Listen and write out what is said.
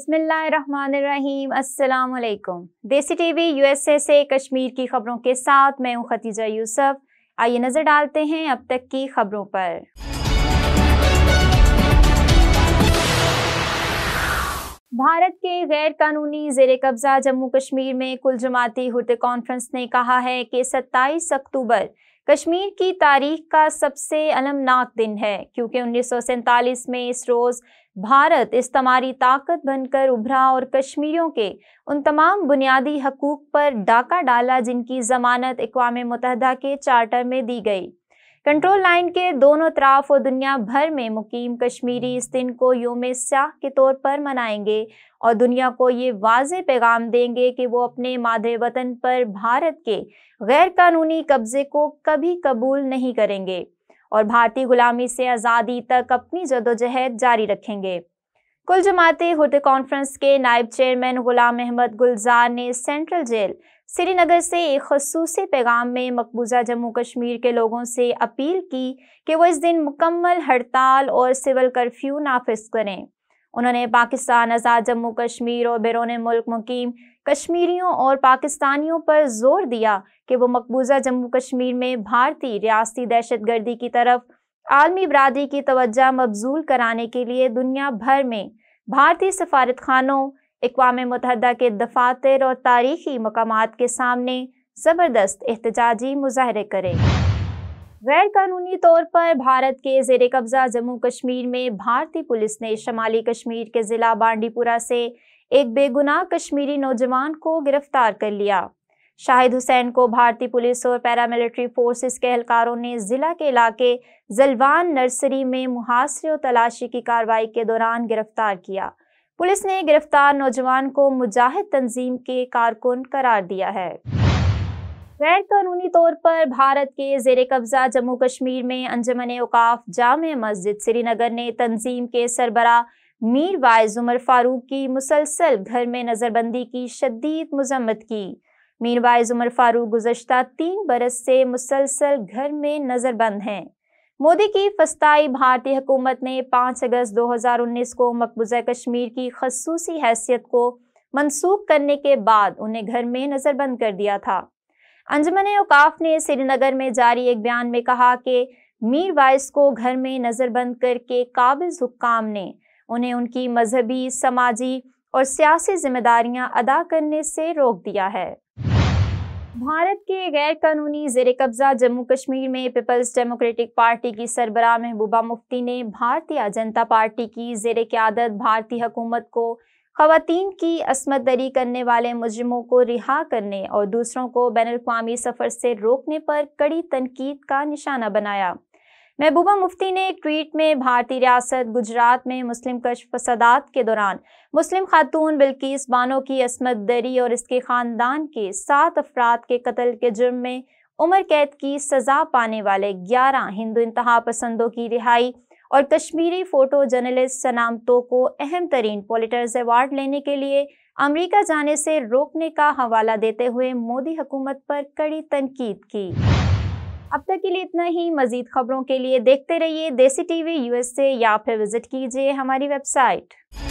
अस्सलाम अल्लाम देसी टीवी यूएसए से कश्मीर की खबरों के साथ मैं हूं खतीजा यूसुफ आइए नज़र डालते हैं अब तक की खबरों पर भारत के गैर कानूनी जेर कब्जा जम्मू कश्मीर में कुल जमाती हुर्त कॉन्फ्रेंस ने कहा है कि 27 अक्टूबर कश्मीर की तारीख का सबसे अलमनाक दिन है क्योंकि उन्नीस में इस रोज़ भारत इस्तमारी ताकत बनकर उभरा और कश्मीरियों के उन तमाम बुनियादी हकूक़ पर डाका डाला जिनकी ज़मानत अकवा मुतहदा के चार्टर में दी गई कंट्रोल लाइन के दोनों तरफ और दुनिया भर में मुकीम कश्मीरी इस दिन को योम स्याह के तौर पर मनाएंगे और दुनिया को ये वाज पैगाम देंगे कि वो अपने मादरे वतन पर भारत के गैर कानूनी कब्जे को कभी कबूल नहीं करेंगे और भारतीय गुलामी से आज़ादी तक अपनी जदोजहद जारी रखेंगे कुल जमाती हुर्द कॉन्फ्रेंस के नायब चेयरमैन गुलाम अहमद गुलजार ने सेंट्रल जेल श्रीनगर से एक खसूस पैगाम में मकबूजा जम्मू कश्मीर के लोगों से अपील की कि वो इस दिन मुकम्मल हड़ताल और सिविल कर्फ्यू नाफिज करें उन्होंने पाकिस्तान आज़ाद जम्मू कश्मीर और बैरून मुल्क मुकीम कश्मीरियों और पाकिस्तानियों पर जोर दिया कि वो मकबूजा जम्मू कश्मीर में भारतीय रियासती दहशत गर्दी की तरफ आलमी बरदरी की तवज्जा मबजूल कराने के लिए दुनिया भर में भारतीय सफारत खानों इकवा मुतहदा के दफातर और तारीखी मकाम के सामने ज़बरदस्त एहतजाजी मुजाहरे करें गैर कानूनी तौर पर भारत के जेर कब्ज़ा जम्मू कश्मीर में भारतीय पुलिस ने शमाली कश्मीर के ज़िला बांडीपुरा से एक बेगुनाह कश्मीरी नौजवान को गिरफ्तार कर लिया शाहिद हुसैन को भारतीय पुलिस और पैरामिलिट्री फोर्सेस के अहलकारों ने ज़िला के इलाके जलवान नर्सरी में मुहासरे और तलाशी की कार्रवाई के दौरान गिरफ्तार किया पुलिस ने गिरफ्तार नौजवान को मुजाहिद तंजीम के कारकुन करार दिया है गैर कानूनी तौर पर भारत के जेर कब्जा जम्मू कश्मीर में अंजमन अवकाफ जाम मस्जिद श्रीनगर ने तंजीम के सरबरा मीर वाइज उमर फारूक की मुसलसल घर में नज़रबंदी की शदीद मजम्मत की मीर वाइज उमर फारूक गुजशत तीन बरस से मुसलसल घर में नज़रबंद हैं मोदी की फस्ताई भारतीय हुकूमत ने 5 अगस्त 2019 को मकबूजा कश्मीर की खसूसी हैसियत को मनसूख करने के बाद उन्हें घर में नज़रबंद कर दिया था अंजमन अवकाफ ने श्रीनगर में जारी एक बयान में कहा कि मीर वाइस को घर में नज़रबंद करके काबिल हुकाम ने उन्हें उनकी मजहबी समाजी और सियासी जिम्मेदारियां अदा करने से रोक दिया है भारत के गैर कानूनी जेर कब्जा जम्मू कश्मीर में पीपल्स डेमोक्रेटिक पार्टी की सरबरा महबूबा मुफ्ती ने भारतीय जनता पार्टी की जेर क्यादत भारतीय हुकूमत को खातन की असमत दरी करने वाले मुजरमों को रिहा करने और दूसरों को बैन अवी सफ़र से रोकने पर कड़ी तनकीद का निशाना बनाया महबूबा मुफ्ती ने एक ट्वीट में भारतीय रियासत गुजरात में मुस्लिम कश फसदात के दौरान मुस्लिम खातून बिल्किस बानो की असमत दरी और इसके ख़ानदान के सात अफराद के कत्ल के जुर्म में उम्र कैद की सज़ा पाने वाले ग्यारह हिंदू इंतहा पसंदों की रिहाई और कश्मीरी फ़ोटो जर्नलिस्ट सनामतो को अहम तरीन पोलिटर्स अवार्ड लेने के लिए अमरीका जाने से रोकने का हवाला देते हुए मोदी हुकूमत पर कड़ी तनकीद की अब तक के लिए इतना ही मजीद खबरों के लिए देखते रहिए देसी टीवी यूएसए या फिर विजिट कीजिए हमारी वेबसाइट